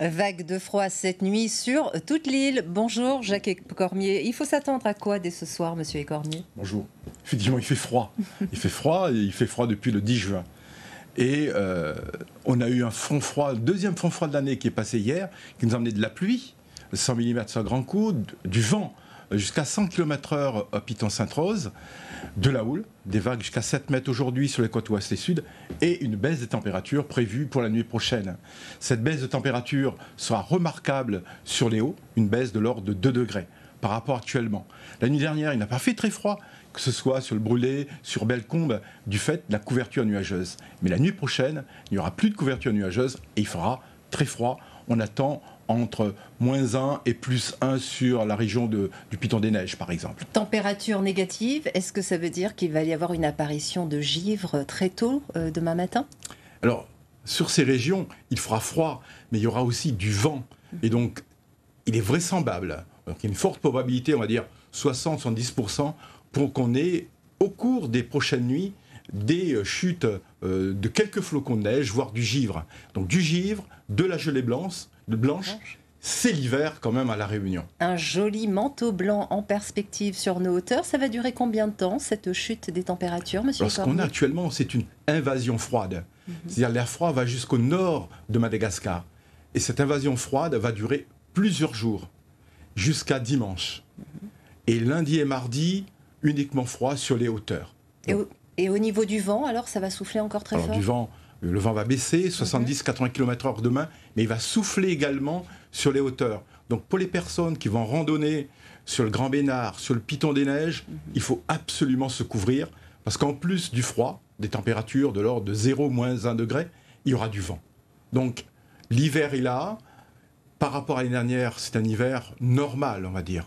Vague de froid cette nuit sur toute l'île. Bonjour Jacques Cormier. Il faut s'attendre à quoi dès ce soir, monsieur Cormier Bonjour. Effectivement, il fait froid. il fait froid et il fait froid depuis le 10 juin. Et euh, on a eu un fond froid, deuxième fond froid de l'année qui est passé hier, qui nous a amené de la pluie, 100 mm sur grand coup, du vent jusqu'à 100 km/h euh, à Piton-Sainte-Rose, de la houle, des vagues jusqu'à 7 mètres aujourd'hui sur les côtes ouest et sud, et une baisse des températures prévue pour la nuit prochaine. Cette baisse de température sera remarquable sur les hauts, une baisse de l'ordre de 2 degrés par rapport actuellement. La nuit dernière, il n'a pas fait très froid, que ce soit sur le Brûlé, sur Bellecombe, du fait de la couverture nuageuse. Mais la nuit prochaine, il n'y aura plus de couverture nuageuse et il fera très froid on attend entre moins 1 et plus 1 sur la région du Piton des Neiges, par exemple. Température négative, est-ce que ça veut dire qu'il va y avoir une apparition de givre très tôt euh, demain matin Alors, sur ces régions, il fera froid, mais il y aura aussi du vent. Et donc, il est vraisemblable, donc il y a une forte probabilité, on va dire 60-70%, pour qu'on ait, au cours des prochaines nuits, des euh, chutes euh, de quelques flocons de neige, voire du givre. Donc du givre, de la gelée blanche, de blanche. C'est l'hiver quand même à La Réunion. Un joli manteau blanc en perspective sur nos hauteurs. Ça va durer combien de temps cette chute des températures, monsieur Ce qu'on a actuellement, c'est une invasion froide. Mhm. C'est-à-dire l'air froid va jusqu'au nord de Madagascar. Et cette invasion froide va durer plusieurs jours, jusqu'à dimanche. Mhm. Et lundi et mardi, uniquement froid sur les hauteurs. Et, et au niveau du vent, alors ça va souffler encore très fort Du vent, le vent va baisser, 70-80 km/h demain, mais il va souffler également sur les hauteurs. Donc pour les personnes qui vont randonner sur le Grand Bénard, sur le Piton des Neiges, mhm. il faut absolument se couvrir, parce qu'en plus du froid, des températures de l'ordre de 0 moins 1 degré, il y aura du vent. Donc l'hiver est là. Par rapport à l'année dernière, c'est un hiver normal, on va dire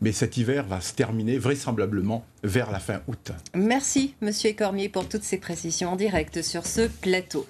mais cet hiver va se terminer vraisemblablement vers la fin août. Merci, Monsieur Cormier, pour toutes ces précisions en direct sur ce plateau.